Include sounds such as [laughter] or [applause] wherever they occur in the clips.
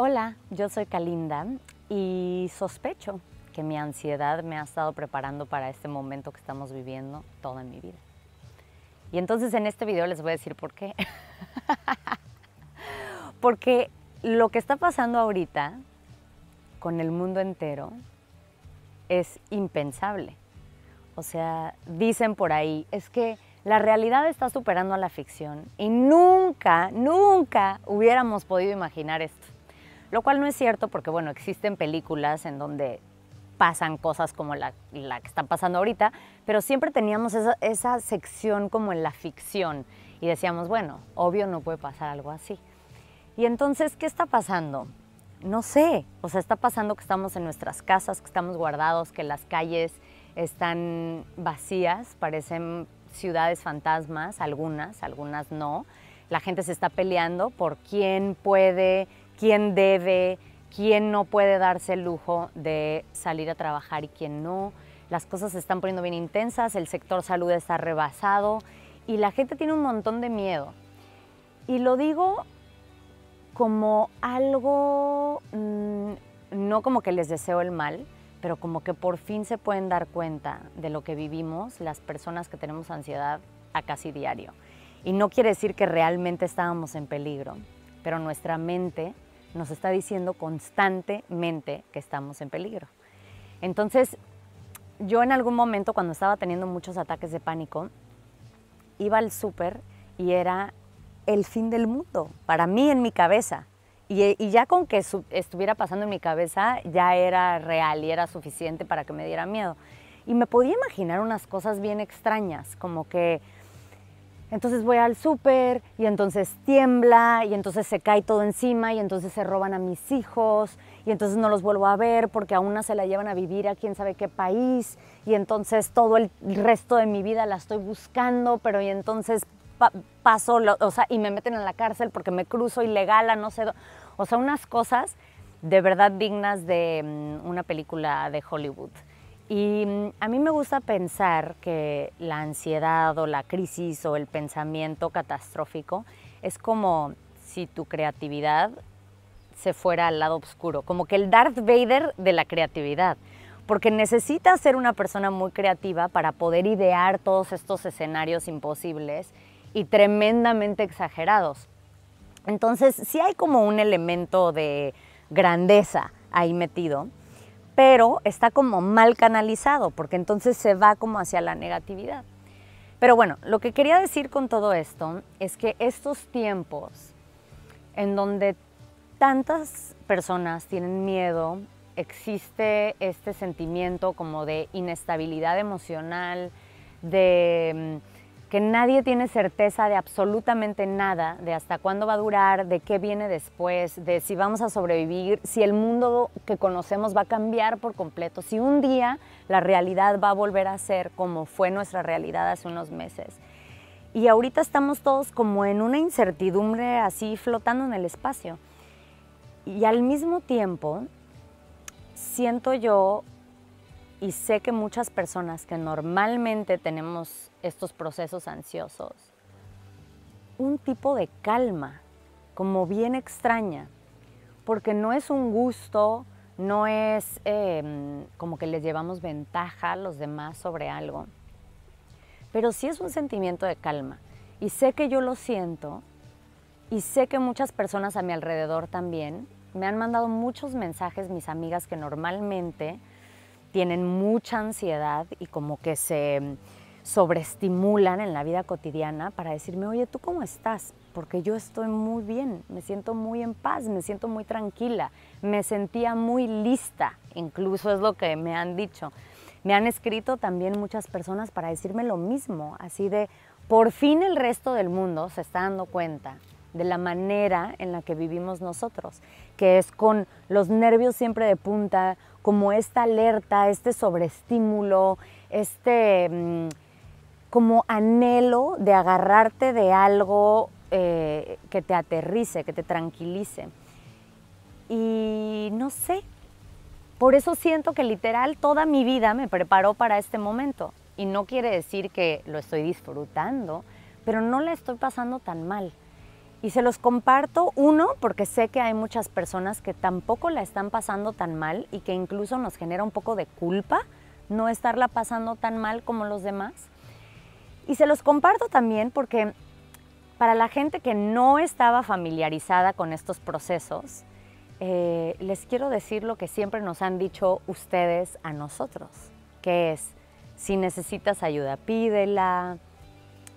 Hola, yo soy Kalinda y sospecho que mi ansiedad me ha estado preparando para este momento que estamos viviendo toda mi vida. Y entonces en este video les voy a decir por qué. [laughs] Porque lo que está pasando ahorita con el mundo entero es impensable. O sea, dicen por ahí, es que la realidad está superando a la ficción y nunca, nunca hubiéramos podido imaginar esto lo cual no es cierto porque, bueno, existen películas en donde pasan cosas como la, que están pasando ahorita, pero siempre teníamos esa sección como en la ficción y decíamos, bueno, obvio no puede pasar algo así. Y entonces, ¿qué está pasando? No sé, o sea, está pasando que estamos en nuestras casas, que estamos guardados, que las calles están vacías, parecen ciudades fantasmas, algunas, algunas no. La gente se está peleando por quién puede quién debe, quién no puede darse el lujo de salir a trabajar y quién no. Las cosas se están poniendo bien intensas, el sector salud está rebasado y la gente tiene un montón de miedo. Y lo digo como algo, mm, no como que les deseo el mal, pero como que por fin se pueden dar cuenta de lo que vivimos las personas que tenemos ansiedad a casi diario. Y no quiere decir que realmente estábamos en peligro, pero nuestra mente nos está diciendo constantemente que estamos en peligro. Entonces, yo en algún momento cuando estaba teniendo muchos ataques de pánico, iba al súper y era el fin del mundo, para mí en mi cabeza. Y, ya con que estuviera pasando en mi cabeza, ya era real y era suficiente para que me diera miedo. Y me podía imaginar unas cosas bien extrañas, como que entonces voy al súper y entonces tiembla y entonces se cae todo encima y entonces se roban a mis hijos y entonces no los vuelvo a ver porque a una se la llevan a vivir a quién sabe qué país y entonces todo el resto de mi vida la estoy buscando, pero y entonces paso, o sea, y me meten en la cárcel porque me cruzo ilegal a no sé, o sea, unas cosas de verdad dignas de mm, una película de Hollywood. Y mm, a mí me gusta pensar que la ansiedad o la crisis o el pensamiento catastrófico es como si tu creatividad se fuera al lado oscuro, como que el Darth Vader de la creatividad, porque necesitas ser una persona muy creativa para poder idear todos estos escenarios imposibles y tremendamente exagerados. Entonces, si hay como un elemento de grandeza ahí metido, pero está como mal canalizado, porque entonces se va como hacia la negatividad. Pero bueno, lo que quería decir con todo esto es que estos tiempos en donde tantas personas tienen miedo, existe este sentimiento como de inestabilidad emocional, de mm, que nadie tiene certeza de absolutamente nada, de hasta cuándo va a durar, de qué viene después, de si vamos a sobrevivir, si el mundo que conocemos va a cambiar por completo, si un día la realidad va a volver a ser como fue nuestra realidad hace unos meses. Y ahorita estamos todos como en una incertidumbre así flotando en el espacio. Y al mismo tiempo, siento yo y sé que muchas personas que normalmente tenemos estos procesos ansiosos, un tipo de calma, como bien extraña, porque no es un gusto, no es em, como que les llevamos ventaja a los demás sobre algo, pero sí es un sentimiento de calma. Y sé que yo lo siento y sé que muchas personas a mi alrededor también me han mandado muchos mensajes mis amigas que normalmente tienen mucha ansiedad y como que se mm, sobreestimulan en la vida cotidiana para decirme, oye, ¿tú cómo estás? Porque yo estoy muy bien, me siento muy en paz, me siento muy tranquila, me sentía muy lista, incluso es lo que me han dicho. Me han escrito también muchas personas para decirme lo mismo, así de, por fin el resto del mundo se está dando cuenta de la manera en la que vivimos nosotros, que es con los nervios siempre de punta, como esta alerta, este sobreestímulo, este mm, como anhelo de agarrarte de algo eh, que te aterrice, que te tranquilice. Y no sé, por eso siento que literal toda mi vida me preparó para este momento. Y no quiere decir que lo estoy disfrutando, pero no la estoy pasando tan mal. Y se los comparto, uno, porque sé que hay muchas personas que tampoco la están pasando tan mal y que incluso nos genera un poco de culpa no estarla pasando tan mal como los demás. Y se los comparto también porque para la gente que no estaba familiarizada con estos procesos, eh, les quiero decir lo que siempre nos han dicho ustedes a nosotros, que es, si necesitas ayuda, pídela,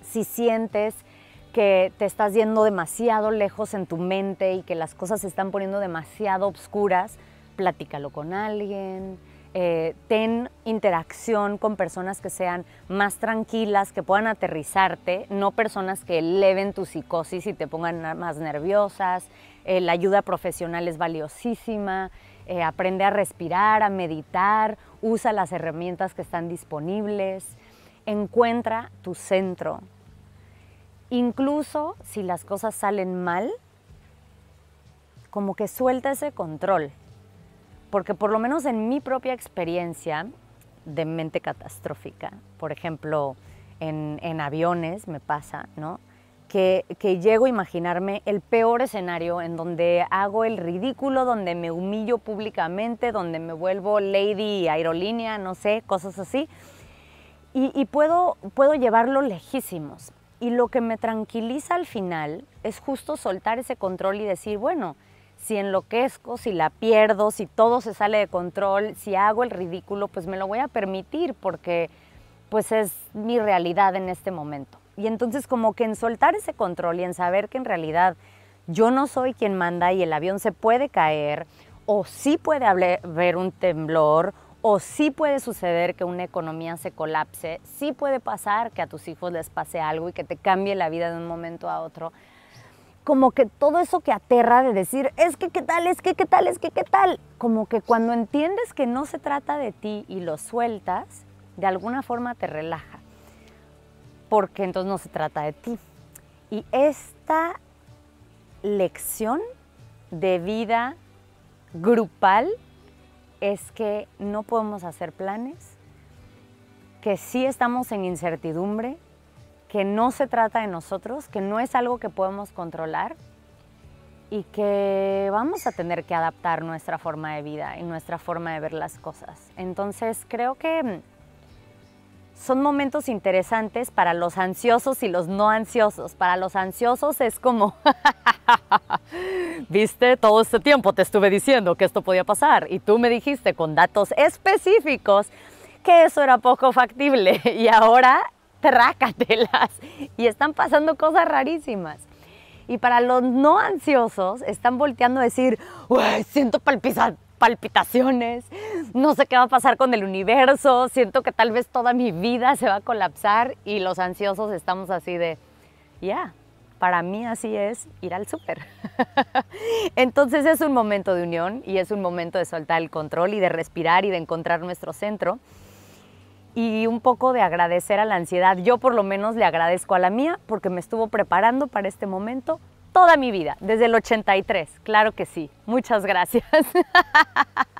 si sientes que te estás yendo demasiado lejos en tu mente y que las cosas se están poniendo demasiado obscuras, platícalo con alguien, eh, ten interacción con personas que sean más tranquilas, que puedan aterrizarte, no personas que eleven tu psicosis y te pongan más nerviosas. Eh, la ayuda profesional es valiosísima. Eh, aprende a respirar, a meditar, usa las herramientas que están disponibles. Encuentra tu centro, Incluso si las cosas salen mal, como que suelta ese control. Porque por lo menos en mi propia experiencia de mente catastrófica, por ejemplo, en, aviones me pasa, ¿no? Que, llego a imaginarme el peor escenario en donde hago el ridículo, donde me humillo públicamente, donde me vuelvo lady aerolínea, no sé, cosas así. Y, y puedo, puedo llevarlo lejísimos. Y lo que me tranquiliza al final es justo soltar ese control y decir, bueno, si enloquezco, si la pierdo, si todo se sale de control, si hago el ridículo, pues me lo voy a permitir porque pues es mi realidad en este momento. Y entonces como que en soltar ese control y en saber que en realidad yo no soy quien manda y el avión se puede caer o sí puede haber un temblor o sí puede suceder que una economía se colapse, sí puede pasar que a tus hijos les pase algo y que te cambie la vida de un momento a otro. Como que todo eso que aterra de decir, es que qué tal, es que qué tal, es que qué tal, como que cuando entiendes que no se trata de ti y lo sueltas, de alguna forma te relaja, porque entonces no se trata de ti. Y esta lección de vida grupal es que no podemos hacer planes, que sí estamos en incertidumbre, que no se trata de nosotros, que no es algo que podemos controlar y que vamos a tener que adaptar nuestra forma de vida y nuestra forma de ver las cosas. Entonces creo que son momentos interesantes para los ansiosos y los no ansiosos. Para los ansiosos es como, [laughs] viste, todo este tiempo te estuve diciendo que esto podía pasar y tú me dijiste con datos específicos que eso era poco factible [laughs] y ahora trácatelas [laughs] y están pasando cosas rarísimas. Y para los no ansiosos, están volteando a decir, siento palpizar palpitaciones, no sé qué va a pasar con el universo, siento que tal vez toda mi vida se va a colapsar y los ansiosos estamos así de, ya, para mí así es ir al súper. [laughs] Entonces es un momento de unión y es un momento de soltar el control y de respirar y de encontrar nuestro centro y un poco de agradecer a la ansiedad. Yo por lo menos le agradezco a la mía porque me estuvo preparando para este momento toda mi vida, desde el 83, claro que sí. Muchas gracias. [laughs]